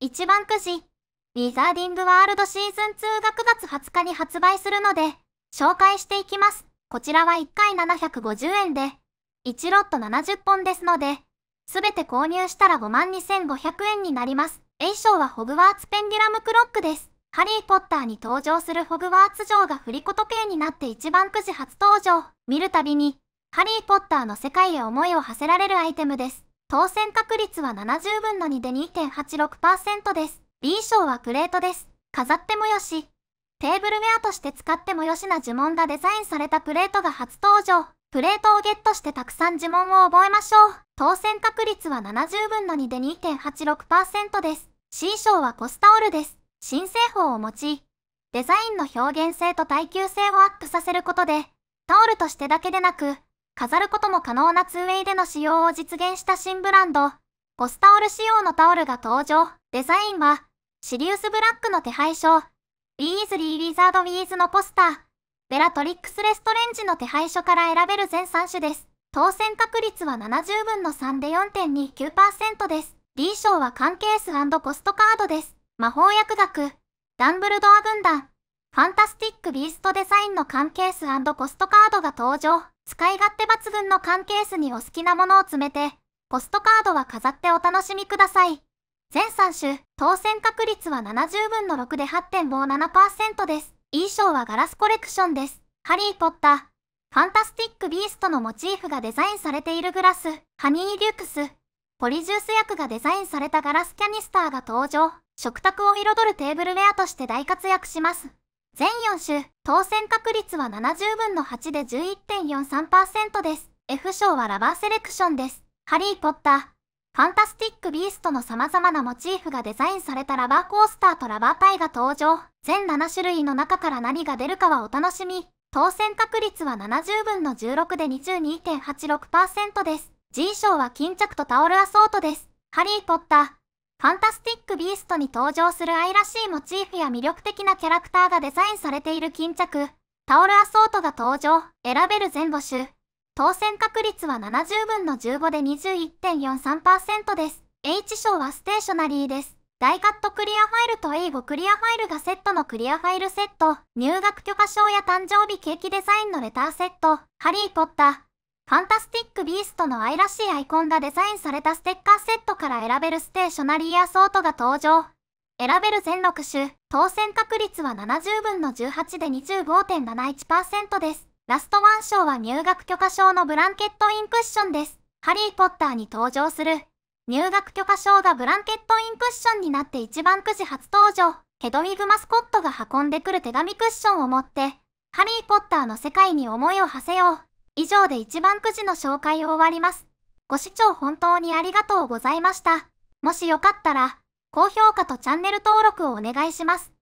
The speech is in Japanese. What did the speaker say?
一番くじ、ウィザーディングワールドシーズン2が9月20日に発売するので、紹介していきます。こちらは1回750円で、1ロット70本ですので、すべて購入したら52,500円になります。A 賞はホグワーツペンデュラムクロックです。ハリー・ポッターに登場するホグワーツ城が振り子時計になって一番くじ初登場。見るたびに、ハリー・ポッターの世界へ思いを馳せられるアイテムです。当選確率は70分の2で2.86%です。B 賞はプレートです。飾ってもよし。テーブルウェアとして使ってもよしな呪文がデザインされたプレートが初登場。プレートをゲットしてたくさん呪文を覚えましょう。当選確率は70分の2で2.86%です。C 賞はコスタオルです。新製法を用い、デザインの表現性と耐久性をアップさせることで、タオルとしてだけでなく、飾ることも可能な 2way での使用を実現した新ブランド、コスタオル仕様のタオルが登場。デザインは、シリウスブラックの手配書、ビーズリー・リザード・ウィーズのポスター、ベラトリックス・レストレンジの手配書から選べる全3種です。当選確率は70分の3で4.29%です。D 賞は関係数コストカードです。魔法薬学、ダンブルドア軍団、ファンタスティック・ビーストデザインの関係数コストカードが登場。使い勝手抜群の缶ケースにお好きなものを詰めて、ポストカードは飾ってお楽しみください。全3種、当選確率は70分の6で8.57%です。衣装はガラスコレクションです。ハリー・ポッター、ファンタスティック・ビーストのモチーフがデザインされているグラス、ハニー・リュクス、ポリジュース薬がデザインされたガラスキャニスターが登場、食卓を彩るテーブルウェアとして大活躍します。全4種、当選確率は70分の8で11.43%です。F 賞はラバーセレクションです。ハリー・ポッター、ファンタスティック・ビーストの様々なモチーフがデザインされたラバーコースターとラバーパイが登場。全7種類の中から何が出るかはお楽しみ。当選確率は70分の16で22.86%です。G 賞は巾着とタオルアソートです。ハリー・ポッター、ファンタスティック・ビーストに登場する愛らしいモチーフや魅力的なキャラクターがデザインされている巾着、タオルアソートが登場、選べる全募集。当選確率は70分の15で21.43%です。H 賞はステーショナリーです。大カットクリアファイルと A5 クリアファイルがセットのクリアファイルセット、入学許可証や誕生日ケーキデザインのレターセット、ハリーポッター、ファンタスティック・ビーストの愛らしいアイコンがデザインされたステッカーセットから選べるステーショナリーアソートが登場。選べる全6種、当選確率は70分の18で25.71%です。ラストワン賞は入学許可証のブランケットインクッションです。ハリー・ポッターに登場する。入学許可証がブランケットインクッションになって一番くじ初登場。ヘドウィグ・マスコットが運んでくる手紙クッションを持って、ハリー・ポッターの世界に思いを馳せよう。以上で一番くじの紹介を終わります。ご視聴本当にありがとうございました。もしよかったら、高評価とチャンネル登録をお願いします。